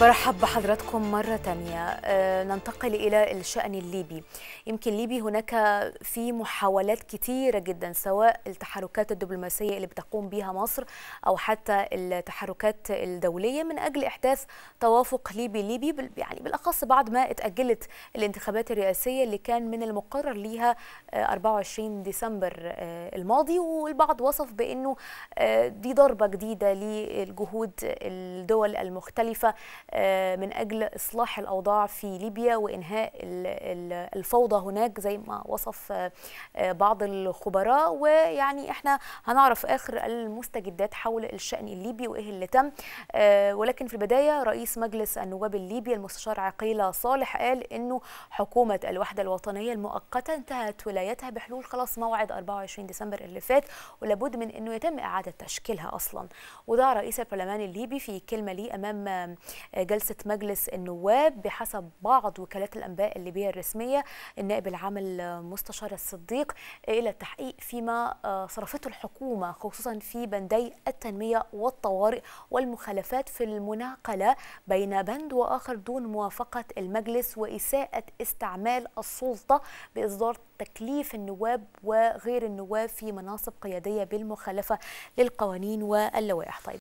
برحب بحضراتكم مرة تانية آه، ننتقل إلى الشأن الليبي يمكن ليبي هناك في محاولات كثيرة جدا سواء التحركات الدبلوماسية اللي بتقوم بها مصر أو حتى التحركات الدولية من أجل إحداث توافق ليبي ليبي يعني بالأخص بعد ما اتأجلت الانتخابات الرئاسية اللي كان من المقرر ليها 24 آه، ديسمبر آه، الماضي والبعض وصف بأنه دي ضربة جديدة للجهود الدول المختلفة آه، من اجل اصلاح الاوضاع في ليبيا وانهاء الفوضى هناك زي ما وصف آه، آه، بعض الخبراء ويعني احنا هنعرف اخر المستجدات حول الشان الليبي وايه اللي تم ولكن في البدايه رئيس مجلس النواب الليبي المستشار عقيله صالح قال انه حكومه الوحده الوطنيه المؤقته انتهت ولايتها بحلول خلاص موعد 24 ديسمبر اللي فات ولابد من انه يتم اعاده تشكيلها اصلا وده رئيس البرلمان الليبي في كلمه ليه امام جلسه مجلس النواب بحسب بعض وكالات الانباء الليبيه الرسميه النائب العام المستشار الصديق الى التحقيق فيما آه، صرفته الحكومه خصوصا في بندي التنميه والطوارئ والمخالفات في المناقله بين بند واخر دون موافقه المجلس واساءه استعمال السلطه باصدار تكليف النواب وغير النواب في مناصب قياديه بالمخالفه للقوانين واللوائح طيب